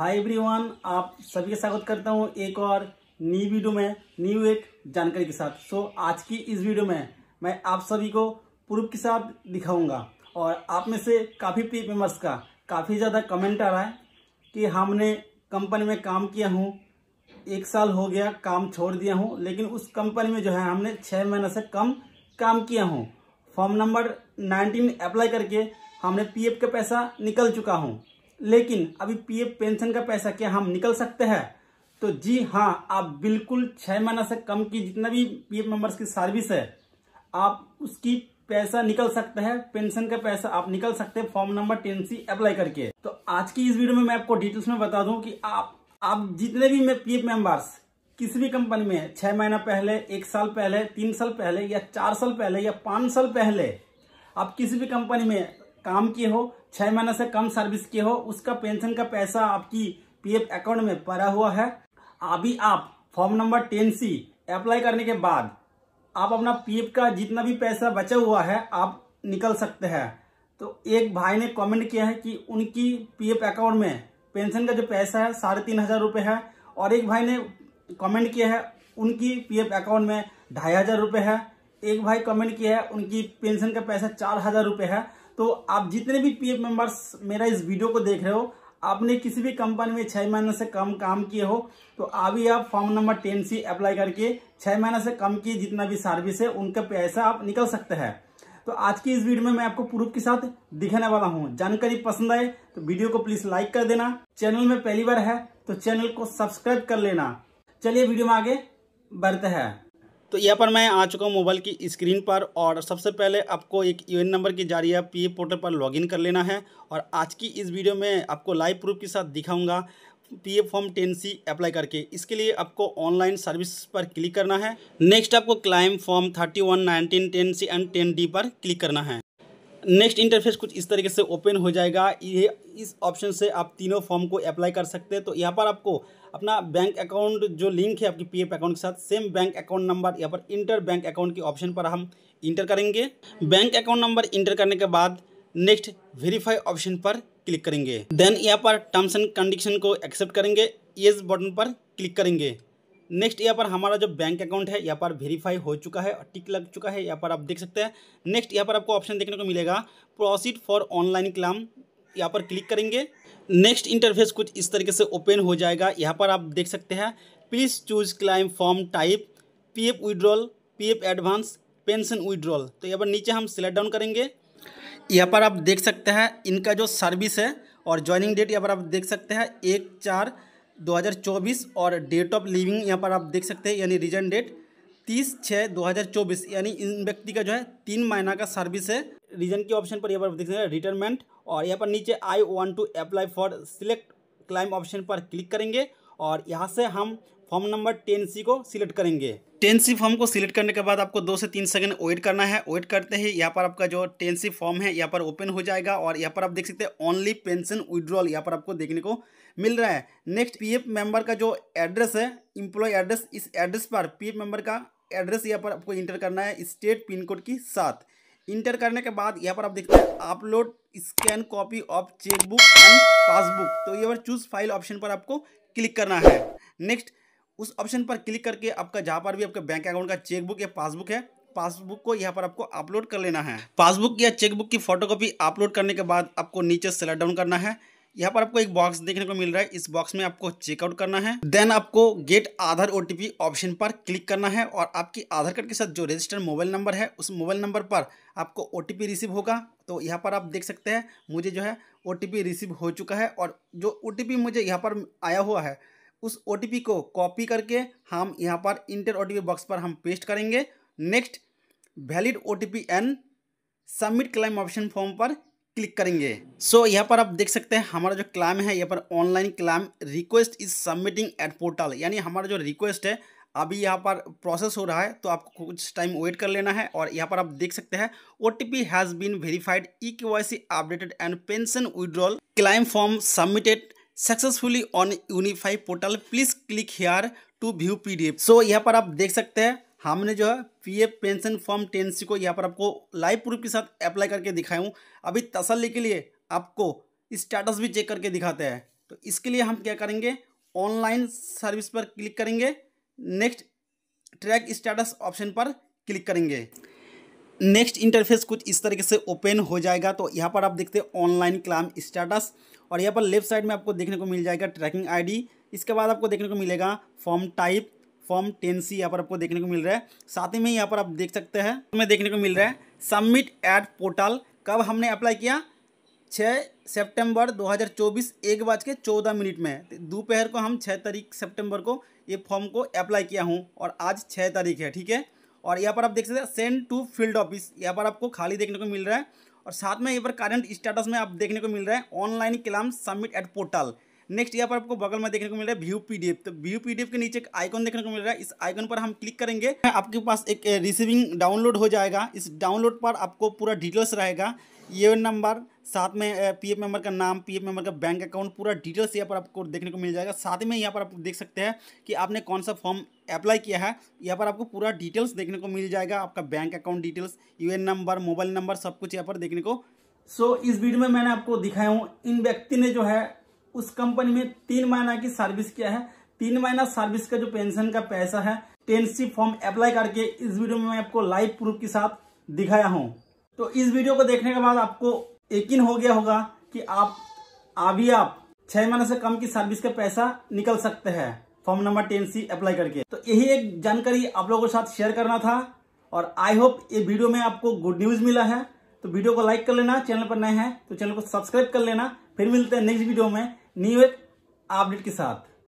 hi everyone आप सभी का स्वागत करता हूँ एक और न्यू वीडियो में न्यू एक जानकारी के साथ सो so, आज की इस वीडियो में मैं आप सभी को प्रूफ के साथ दिखाऊंगा और आप में से काफ़ी प्री मेम्बर्स का काफ़ी ज़्यादा कमेंट आ रहा है कि हमने कंपनी में काम किया हूँ एक साल हो गया काम छोड़ दिया हूँ लेकिन उस कंपनी में जो है हमने छः महीने से कम काम किया हूँ फॉर्म नंबर नाइनटीन अप्लाई करके हमने पीएफ का पैसा निकल चुका हूँ लेकिन अभी पीएफ पेंशन का पैसा क्या हम निकल सकते हैं तो जी हाँ आप बिल्कुल छह महीना से कम की जितना भी पीएफ मेंबर्स की सर्विस है आप उसकी पैसा निकल सकते हैं पेंशन का पैसा आप निकल सकते हैं form number ten C apply करके तो आज की इस वीडियो में मैं आपको डिटेल्स में बता दूं कि आप आप जितने भी मैं पीएफ मेंबर्स किसी भी कंपनी में छह महीना पहले एक साल पहले तीन साल पहले या चार साल पहले या पांच साल पहले आप किसी भी कंपनी में काम किए हो छह महीने से कम सर्विस के हो उसका पेंशन का पैसा आपकी पीएफ अकाउंट में पड़ा हुआ है अभी आप form number ten C apply करने के बाद आप अपना पीएफ का जितना भी पैसा बचा हुआ है आप निकल सकते हैं तो एक भाई ने कमेंट किया है कि उनकी पीएफ अकाउंट में पेंशन का जो पैसा है साढ़े तीन हज़ार रुपये है और एक भाई ने कमेंट किया है उनकी पीएफ अकाउंट में ढाई हज़ार रुपये है एक भाई कमेंट किया है उनकी पेंशन का पैसा चार हज़ार रुपये है तो आप जितने भी पी एफ मेरा इस वीडियो को देख रहे हो आपने किसी भी कंपनी में छह महीने से कम काम किए हो तो अभी आप form number ten C apply करके छह महीने से कम की जितना भी सर्विस है उनका पैसा आप निकल सकते हैं तो आज की इस वीडियो में मैं आपको प्रूफ के साथ दिखाने वाला हूँ जानकारी पसंद आए तो वीडियो को प्लीज लाइक कर देना चैनल में पहली बार है तो चैनल को सब्सक्राइब कर लेना चलिए वीडियो में आगे बढ़ते हैं तो यहाँ पर मैं आ चुका हूँ मोबाइल की स्क्रीन पर और सबसे पहले आपको एक यूएन नंबर के जरिए पी पोर्टल पर लॉगिन कर लेना है और आज की इस वीडियो में आपको लाइव प्रूफ के साथ दिखाऊंगा P F form ten C apply करके इसके लिए आपको ऑनलाइन सर्विस पर क्लिक करना है नेक्स्ट आपको claim form thirty one nineteen ten C and ten D पर क्लिक करना है नेक्स्ट इंटरफेस कुछ इस तरीके से ओपन हो जाएगा ये इस ऑप्शन से आप तीनों फॉर्म को अप्लाई कर सकते हैं तो यहाँ पर आपको अपना बैंक अकाउंट जो लिंक है आपकी पीएफ अकाउंट के साथ सेम बैंक अकाउंट नंबर यहाँ पर इंटर बैंक अकाउंट के ऑप्शन पर हम इंटर करेंगे बैंक अकाउंट नंबर इंटर करने के बाद नेक्स्ट वेरीफाई ऑप्शन पर क्लिक करेंगे देन यहाँ पर टर्म्स एंड कंडीशन को एक्सेप्ट करेंगे येस बटन पर क्लिक करेंगे नेक्स्ट यहाँ पर हमारा जो बैंक अकाउंट है यहाँ पर वेरीफाई हो चुका है और टिक लग चुका है यहाँ पर आप देख सकते हैं नेक्स्ट यहाँ पर आपको ऑप्शन देखने को मिलेगा प्रोसीड फॉर ऑनलाइन क्लाम यहाँ पर क्लिक करेंगे नेक्स्ट इंटरफेस कुछ इस तरीके से ओपन हो जाएगा यहाँ पर आप देख सकते हैं please choose claim form type P F withdrawal P F advance pension withdrawal तो यहाँ पर नीचे हम सिलेक्ट डाउन करेंगे यहाँ पर आप देख सकते हैं इनका जो सर्विस है और ज्वाइनिंग डेट यहाँ पर आप देख सकते हैं एक चार 2024 और डेट ऑफ लिविंग यहाँ पर आप देख सकते हैं यानी रिजन डेट तीस छः दो हज़ार चौबीस यानी इन व्यक्ति का जो है तीन महीना का सर्विस है रीजन के ऑप्शन पर यहाँ पर देखते हैं रिटायरमेंट और यहाँ पर नीचे I want to apply for select claim option पर क्लिक करेंगे और यहाँ से हम फॉर्म नंबर टेन सी को सिलेक्ट करेंगे टेंसी फॉर्म को सिलेक्ट करने के बाद आपको दो से तीन सेकंड वेट करना है वेट करते ही यहाँ पर आपका जो टेंसी फॉर्म है यहाँ पर ओपन हो जाएगा और यहाँ पर आप देख सकते हैं ओनली पेंशन विड्रॉल यहाँ पर आपको देखने को मिल रहा है नेक्स्ट पीएफ मेंबर का जो एड्रेस है इम्प्लॉय एड्रेस इस एड्रेस पर पी मेंबर का एड्रेस यहाँ पर आपको इंटर करना है स्टेट पिन कोड के साथ इंटर करने के बाद यहाँ पर आप देखते हैं upload scan copy of chequebook and passbook तो ये पर चूज फाइल ऑप्शन पर आपको क्लिक करना है नेक्स्ट उस ऑप्शन पर क्लिक करके आपका जहाँ पर भी आपका बैंक अकाउंट का चेकबुक या पासबुक है पासबुक को यहाँ पर आपको अपलोड कर लेना है पासबुक या चेकबुक की फोटोकॉपी अपलोड करने के बाद आपको नीचे सेलेक्ट डाउन करना है यहाँ पर आपको एक बॉक्स देखने को मिल रहा है इस बॉक्स में आपको चेकआउट करना है देन आपको गेट आधार ओ ऑप्शन पर क्लिक करना है और आपकी आधार कार्ड के साथ जो रजिस्टर्ड मोबाइल नंबर है उस मोबाइल नंबर पर आपको ओ रिसीव होगा तो यहाँ पर आप देख सकते हैं मुझे जो है ओ रिसीव हो चुका है और जो ओ मुझे यहाँ पर आया हुआ है उस ओ को कॉपी करके हम यहाँ पर इंटर ओ बॉक्स पर हम पेस्ट करेंगे next valid O T P and submit claim option form पर क्लिक करेंगे सो so, यहाँ पर आप देख सकते हैं हमारा जो क्लाइम है यहाँ पर online claim request is submitting at portal यानी हमारा जो रिक्वेस्ट है अभी यहाँ पर प्रोसेस हो रहा है तो आपको कुछ टाइम वेट कर लेना है और यहाँ पर आप देख सकते हैं O T P has been verified E K Y C updated and pension withdrawal claim form submitted successfully on unify portal please click here to view PDF so यहाँ पर आप देख सकते हैं हमने जो है PF pension form ten C को यहाँ पर आपको लाइव प्रूफ के साथ अप्लाई करके दिखाया हूँ अभी तसल्ली के लिए आपको स्टेटस भी चेक करके दिखाते हैं तो इसके लिए हम क्या करेंगे ऑनलाइन सर्विस पर क्लिक करेंगे नेक्स्ट ट्रैक स्टेटस ऑप्शन पर क्लिक करेंगे नेक्स्ट इंटरफेस कुछ इस तरीके से ओपन हो जाएगा तो यहाँ पर आप देखते हैं ऑनलाइन क्लाम स्टेटस और यहाँ पर लेफ्ट साइड में आपको देखने को मिल जाएगा ट्रैकिंग आईडी इसके बाद आपको देखने को मिलेगा form type form ten C यहाँ पर आपको देखने को मिल रहा है साथ ही में यहाँ पर आप देख सकते हैं हमें देखने को मिल रहा है सबमिट एट पोर्टल कब हमने अप्लाई किया छः हज़ार चौबीस एक बज के चौदह मिनट में दोपहर को हम छः तारीख सेप्टेम्बर को ये फॉर्म को अप्लाई किया हूँ और आज छः तारीख है ठीक है और यहाँ पर आप देख सकते हैं सेंड टू फील्ड ऑफिस यहाँ पर आपको खाली देखने को मिल रहा है और साथ में यहाँ पर करंट स्टेटस में आप देखने को मिल रहा है online claim submit at portal next यहाँ पर आपको बगल में देखने को मिल रहा है व्यू पीडीएफ तो व्यू पीडीएफ के नीचे एक आइकन देखने को मिल रहा है इस आइकन पर हम क्लिक करेंगे आपके पास एक रिसीविंग डाउनलोड हो जाएगा इस डाउनलोड पर आपको पूरा डिटेल्स रहेगा ये नंबर साथ में पीएफ मेंबर का नाम पीएफ मेंबर का बैंक अकाउंट पूरा डिटेल्स यहाँ पर आपको देखने को मिल जाएगा साथ में यहाँ पर आप देख सकते हैं कि आपने कौन सा फॉर्म अप्लाई किया है यहाँ पर आपको पूरा डिटेल्स देखने को मिल जाएगा आपका bank account details UN number mobile number सब कुछ यहाँ पर देखने को सो so, इस वीडियो में मैंने आपको दिखाया हूँ इन व्यक्ति ने जो है उस कंपनी में तीन महीना की सर्विस किया है तीन महीना सर्विस का जो पेंशन का पैसा है टेंसी फॉर्म अप्लाई करके इस वीडियो में मैं आपको लाइव प्रूफ के साथ दिखाया हूँ तो इस वीडियो को देखने के बाद आपको यकीन हो गया होगा कि आप अभी आप छह महीने से कम की सर्विस का पैसा निकल सकते हैं form number ten C apply करके तो यही एक जानकारी आप लोगों के साथ शेयर करना था और आई होप ये वीडियो में आपको गुड न्यूज मिला है तो वीडियो को लाइक कर लेना चैनल पर नए हैं तो चैनल को सब्सक्राइब कर लेना फिर मिलते हैं नेक्स्ट वीडियो में न्यू अपडेट के साथ